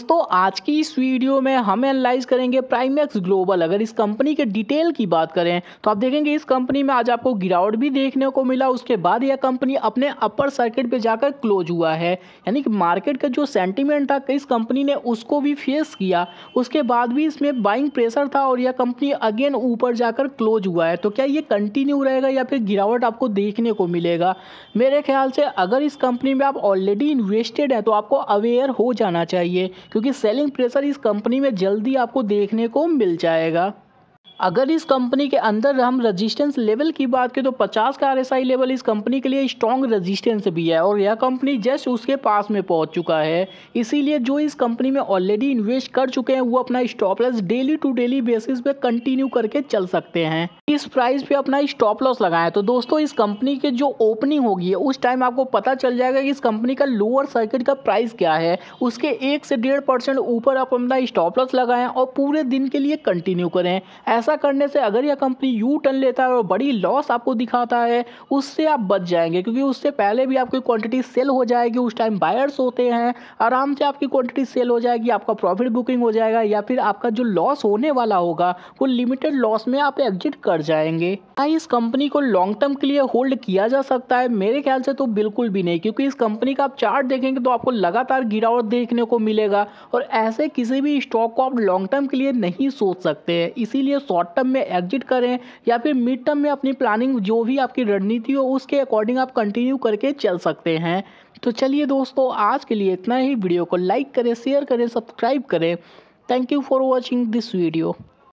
दोस्तों आज की इस वीडियो में हम एनालाइज करेंगे प्राइमेक्स ग्लोबल अगर इस कंपनी के डिटेल की बात करें तो आप देखेंगे इस कंपनी में आज आपको गिरावट भी देखने को मिला उसके बाद यह कंपनी अपने अपर सर्किट पे जाकर क्लोज हुआ है यानी कि मार्केट का जो सेंटिमेंट था इस कंपनी ने उसको भी फेस किया उसके बाद भी इसमें बाइंग प्रेशर था और यह कंपनी अगेन ऊपर जाकर क्लोज हुआ है तो क्या ये कंटिन्यू रहेगा या फिर गिरावट आपको देखने को मिलेगा मेरे ख्याल से अगर इस कंपनी में आप ऑलरेडी इन्वेस्टेड हैं तो आपको अवेयर हो जाना चाहिए क्योंकि सेलिंग प्रेशर इस कंपनी में जल्दी आपको देखने को मिल जाएगा अगर इस कंपनी के अंदर हम रजिस्टेंस लेवल की बात करें तो 50 का आरएसआई लेवल इस कंपनी के लिए स्ट्रॉन्ग रजिस्टेंस भी है और यह कंपनी जस्ट उसके पास में पहुंच चुका है इसीलिए जो इस कंपनी में ऑलरेडी इन्वेस्ट कर चुके हैं वो अपना stop loss daily to daily basis पे कंटिन्यू करके चल सकते हैं इस प्राइस पे अपना स्टॉप लॉस लगाएं तो दोस्तों इस कंपनी के जो ओपनिंग होगी उस टाइम आपको पता चल जाएगा कि इस कंपनी का लोअर सर्किट का प्राइस क्या है उसके एक से डेढ़ परसेंट ऊपर आप अपना स्टॉप लॉस लगाएं और पूरे दिन के लिए कंटिन्यू करें ऐसा ऐसा करने से अगर यह कंपनी यू टर्न लेता है और बड़ी लॉस आपको दिखाता है उससे आप बच जाएंगे क्योंकि उससे पहले भी आपकी क्वांटिटी सेल हो जाएगी उस टाइम बायर्स होते हैं आराम से आपकी क्वांटिटी सेल हो जाएगी आपका प्रॉफिट बुकिंग हो जाएगा या फिर आपका जो लॉस होने वाला होगा वो लिमिटेड लॉस में आप एग्जिट कर जाएंगे क्या इस कंपनी को लॉन्ग टर्म के लिए होल्ड किया जा सकता है मेरे ख्याल से तो बिल्कुल भी नहीं क्योंकि इस कंपनी का आप चार्ट देखेंगे तो आपको लगातार गिरावट देखने को मिलेगा और ऐसे किसी भी स्टॉक को आप लॉन्ग टर्म के लिए नहीं सोच सकते हैं इसीलिए शॉर्ट शॉर्ट टर्म में एग्जिट करें या फिर मिड टर्म में अपनी प्लानिंग जो भी आपकी रणनीति हो उसके अकॉर्डिंग आप कंटिन्यू करके चल सकते हैं तो चलिए दोस्तों आज के लिए इतना ही वीडियो को लाइक करें शेयर करें सब्सक्राइब करें thank you for watching this video